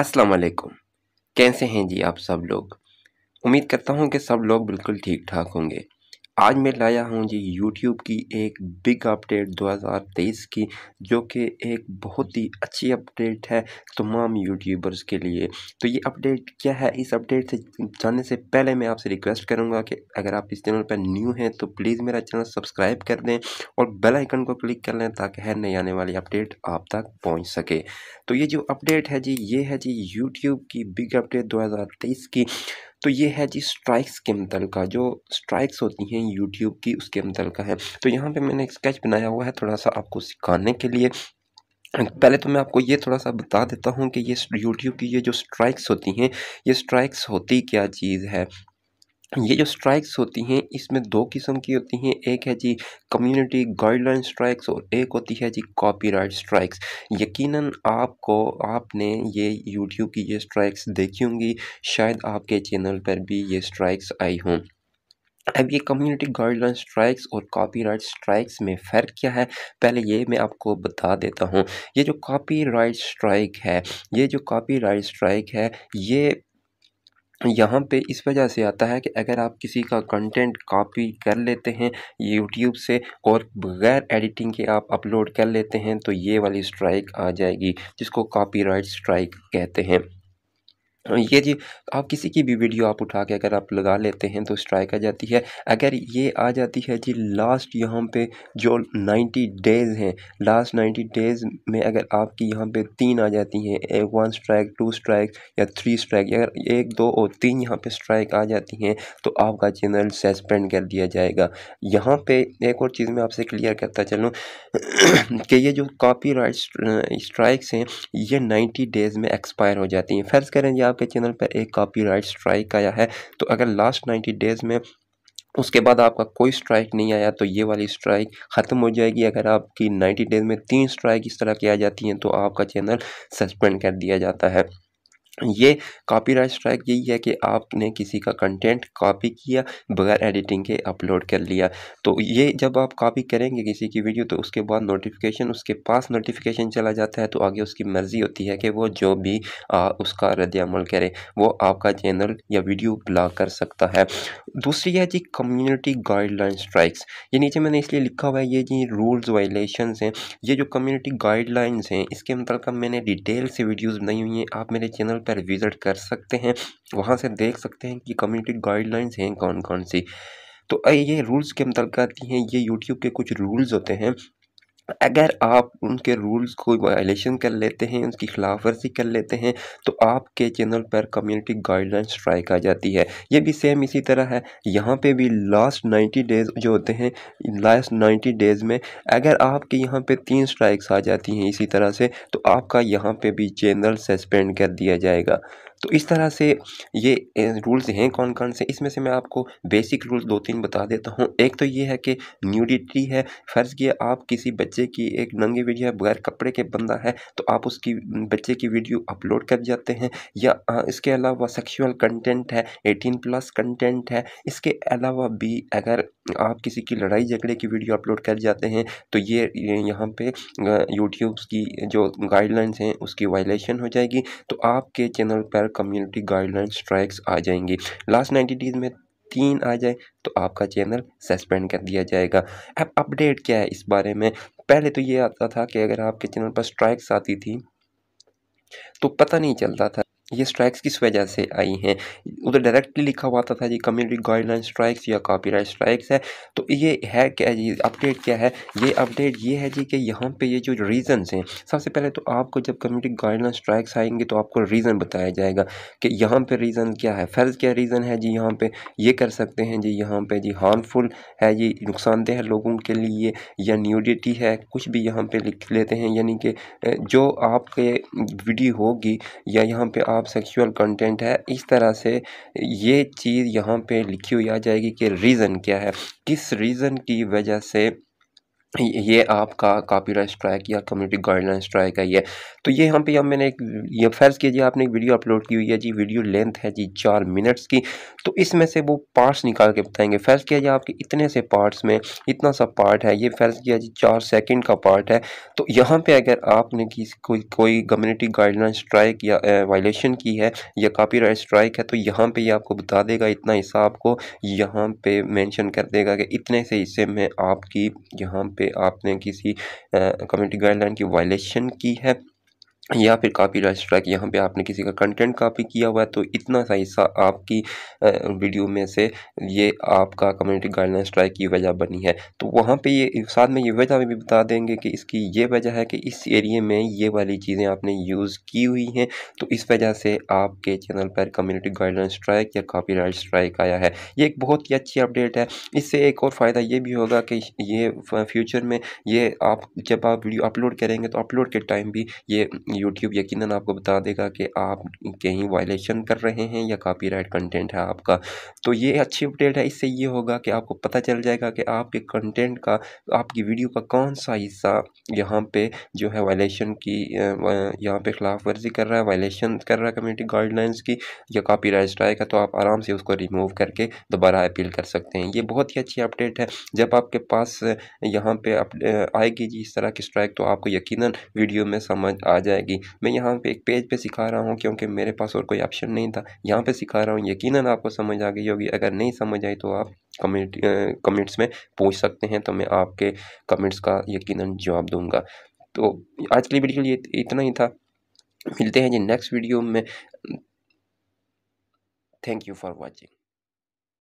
अस्सलाम वालेकुम कैसे हैं जी आप सब लोग उम्मीद करता हूँ कि सब लोग बिल्कुल ठीक ठाक होंगे आज मैं लाया हूं जी यूट्यूब की एक बिग अपडेट 2023 की जो कि एक बहुत ही अच्छी अपडेट है तमाम यूट्यूबर्स के लिए तो ये अपडेट क्या है इस अपडेट से जानने से पहले मैं आपसे रिक्वेस्ट करूंगा कि अगर आप इस चैनल पर न्यू हैं तो प्लीज़ मेरा चैनल सब्सक्राइब कर दें और बेल आइकन को क्लिक कर लें ताकि हर नई आने वाली अपडेट आप तक पहुँच सके तो ये जो अपडेट है जी ये है जी यूट्यूब की बिग अपडेट दो की तो ये है जी स्ट्राइक्स के मुतलका जो स्ट्राइक्स होती हैं यूट्यूब की उसके मुतलका है तो यहाँ पे मैंने एक स्केच बनाया हुआ है थोड़ा सा आपको सिखाने के लिए पहले तो मैं आपको ये थोड़ा सा बता देता हूँ कि ये यूट्यूब की ये जो स्ट्राइक्स होती हैं ये स्ट्राइक्स होती क्या चीज़ है ये जो स्ट्राइक्स होती हैं इसमें दो किस्म की होती हैं एक है जी कम्युनिटी गाइडलाइन स्ट्राइक्स और एक होती है जी कॉपीराइट स्ट्राइक्स यकीनन आपको आपने ये यूट्यूब की ये स्ट्राइक्स देखी होंगी शायद आपके चैनल पर भी ये स्ट्राइक्स आई हों अब ये कम्युनिटी गाइडलाइन स्ट्राइक्स और कॉपीराइट स्ट्राइक्स में फ़र्क क्या है पहले ये मैं आपको बता देता हूँ ये जो कॉपीराइट स्ट्राइक है ये जो कॉपीराइट स्ट्राइक है ये यहाँ पे इस वजह से आता है कि अगर आप किसी का कंटेंट कॉपी कर लेते हैं यूट्यूब से और बगैर एडिटिंग के आप अपलोड कर लेते हैं तो ये वाली स्ट्राइक आ जाएगी जिसको कॉपीराइट स्ट्राइक कहते हैं ये जी आप किसी की भी वीडियो आप उठा के अगर आप लगा लेते हैं तो स्ट्राइक आ जाती है अगर ये आ जाती है जी लास्ट यहाँ पे जो 90 डेज़ हैं लास्ट 90 डेज़ में अगर आपकी यहाँ पे तीन आ जाती हैं एक वन स्ट्राइक टू स्ट्राइक या थ्री स्ट्राइक अगर एक दो और तीन यहाँ पे स्ट्राइक आ जाती हैं तो आपका चैनल सस्पेंड कर दिया जाएगा यहाँ पर एक और चीज़ मैं आपसे क्लियर करता चलूँ कि ये जो कापी स्ट्राइक्स हैं ये नाइन्टी डेज़ में एक्सपायर हो जाती हैं फ़र्ज़ करें जी आप आपके चैनल पर एक कॉपीराइट स्ट्राइक आया है तो अगर लास्ट नाइन्टी डेज़ में उसके बाद आपका कोई स्ट्राइक नहीं आया तो ये वाली स्ट्राइक ख़त्म हो जाएगी अगर आपकी नाइन्टी डेज़ में तीन स्ट्राइक इस तरह की आ जाती हैं तो आपका चैनल सस्पेंड कर दिया जाता है ये कॉपीराइट स्ट्राइक यही है कि आपने किसी का कंटेंट कॉपी किया बगैर एडिटिंग के अपलोड कर लिया तो ये जब आप कॉपी करेंगे किसी की वीडियो तो उसके बाद नोटिफिकेशन उसके पास नोटिफिकेशन चला जाता है तो आगे उसकी मर्ज़ी होती है कि वो जो भी आ, उसका रद्दमल करे वो आपका चैनल या वीडियो ब्लॉक कर सकता है दूसरी है जी कम्यूनिटी गाइडलाइन स्ट्राइक्स ये नीचे मैंने इसलिए लिखा हुआ है ये जी रूल्स वायलेशंस हैं ये जो कम्यूनिटी गाइडलाइंस हैं इसके मतलब मैंने डिटेल से वीडियोज़ बनाई हुई हैं आप मेरे चैनल पर विज़िट कर सकते हैं वहाँ से देख सकते हैं कि कम्युनिटी गाइडलाइंस हैं कौन कौन सी तो ये रूल्स के मुतल आती हैं ये यूट्यूब के कुछ रूल्स होते हैं अगर आप उनके रूल्स को वायलेशन कर लेते हैं उनकी खिलाफ वर्जी कर लेते हैं तो आपके चैनल पर कम्युनिटी गाइडलाइन स्ट्राइक आ जाती है ये भी सेम इसी तरह है यहाँ पे भी लास्ट 90 डेज़ जो होते हैं लास्ट 90 डेज़ में अगर आपके यहाँ पे तीन स्ट्राइक्स आ जाती हैं इसी तरह से तो आपका यहाँ पे भी चैनल सस्पेंड कर दिया जाएगा तो इस तरह से ये रूल्स हैं कौन कौन से इसमें से मैं आपको बेसिक रूल्स दो तीन बता देता हूँ एक तो ये है कि न्यूडिटी है फ़र्ज़ किया आप किसी बच्चे की एक नंगी वीडियो है बगैर कपड़े के बंदा है तो आप उसकी बच्चे की वीडियो अपलोड कर जाते हैं या इसके अलावा सेक्शुअल कंटेंट है एटीन प्लस कंटेंट है इसके अलावा भी अगर आप किसी की लड़ाई झगड़े की वीडियो अपलोड कर जाते हैं तो ये यहाँ पे यूट्यूब्स की जो गाइडलाइंस हैं उसकी वायलेशन हो जाएगी तो आपके चैनल पर कम्युनिटी गाइडलाइन स्ट्राइक्स आ जाएंगी लास्ट नाइन्टी डेज में तीन आ जाए तो आपका चैनल सस्पेंड कर दिया जाएगा अब अपडेट क्या है इस बारे में पहले तो ये आता था कि अगर आपके चैनल पर स्ट्राइक्स आती थी तो पता नहीं चलता था ये स्ट्राइक्स किस वजह से आई हैं उधर डायरेक्टली लिखा हुआ था जी कम्युनिटी गाइडलाइन स्ट्राइक्स या कॉपीराइट स्ट्राइक्स है तो ये है क्या जी अपडेट क्या है ये अपडेट ये है जी कि यहाँ पे ये जो रीजंस हैं सबसे पहले तो आपको जब कम्युनिटी गाइडलाइन स्ट्राइक्स आएंगे तो आपको रीज़न बताया जाएगा कि यहाँ पर रीज़न क्या है फ़र्ज़ क्या रीज़न है जी यहाँ पर ये कर सकते हैं जी यहाँ पर जी हार्मफुल है जी नुकसानदेह है लोगों के लिए या न्यूडिटी है कुछ भी यहाँ पर लिख लेते हैं यानी कि जो आपके वीडियो होगी या यहाँ पर आप सेक्सुअल कंटेंट है इस तरह से ये चीज़ यहाँ पे लिखी हुई आ जाएगी कि रीज़न क्या है किस रीज़न की वजह से ये आपका राइट स्ट्राइक या कम्युनिटी गाइडलाइन स्ट्राइक है ये तो ये यहाँ पे हम मैंने एक ये किया जी आपने एक वीडियो अपलोड की हुई है जी वीडियो लेंथ है जी चार मिनट्स की तो इसमें से वो पार्ट्स निकाल के बताएंगे फैस किया जाए आपके इतने से पार्ट्स में इतना सा पार्ट है ये फैस किया जी चार सेकेंड का पार्ट है तो यहाँ पर अगर आपने किस कोई कोई कम्युनिटी गाइडलाइन स्ट्राइक या वायलेशन की है या कापी स्ट्राइक है तो यहाँ पर ये आपको बता देगा इतना हिस्सा आपको यहाँ पर मैंशन कर देगा कि इतने से हिस्से में आपकी यहाँ पर पे आपने किसी कम्युनिटी गाइडलाइन की वायलेशन की है या फिर कापी राइट स्ट्राइक यहाँ पे आपने किसी का कंटेंट कॉपी किया हुआ है तो इतना सा हिस्सा आपकी वीडियो में से ये आपका कम्युनिटी गाइडलाइन स्ट्राइक की वजह बनी है तो वहाँ पे ये साथ में ये वजह भी बता देंगे कि इसकी ये वजह है कि इस एरिए में ये वाली चीज़ें आपने यूज़ की हुई हैं तो इस वजह से आपके चैनल पर कम्युनिटी गाइडलाइन स्ट्राइक या कापी राइट स्ट्राइक आया है ये एक बहुत ही अच्छी अपडेट है इससे एक और फ़ायदा ये भी होगा कि ये फ्यूचर में ये आप जब आप वीडियो अपलोड करेंगे तो अपलोड के टाइम भी ये यूट्यूब यकीनन आपको बता देगा कि आप कहीं वायलेशन कर रहे हैं या कॉपीराइट कंटेंट है आपका तो ये अच्छी अपडेट है इससे ये होगा कि आपको पता चल जाएगा कि आपके कंटेंट का आपकी वीडियो का कौन सा हिस्सा यहाँ पे जो है वायलेशन की यहाँ पे खिलाफ वर्जी कर रहा है वायलेशन कर रहा है कम्युनिटी गाइडलाइंस की या राइट स्ट्राइक है तो आप आराम से उसको रिमूव करके दोबारा अपील कर सकते हैं ये बहुत ही अच्छी अपडेट है जब आपके पास यहाँ पर आएगी जी इस तरह की स्ट्राइक तो आपको यकीन वीडियो में समझ आ जाएगा जाएगी मैं यहाँ पे एक पेज पे सिखा रहा हूँ क्योंकि मेरे पास और कोई ऑप्शन नहीं था यहाँ पे सिखा रहा हूँ यकीनन आपको समझ आ गई होगी अगर नहीं समझ आई तो आप कमेंट कमेंट्स में पूछ सकते हैं तो मैं आपके कमेंट्स का यकीन जवाब दूंगा तो आज के लिए वीडियो के लिए इतना ही था मिलते हैं जी नेक्स्ट वीडियो में थैंक यू फॉर वॉचिंग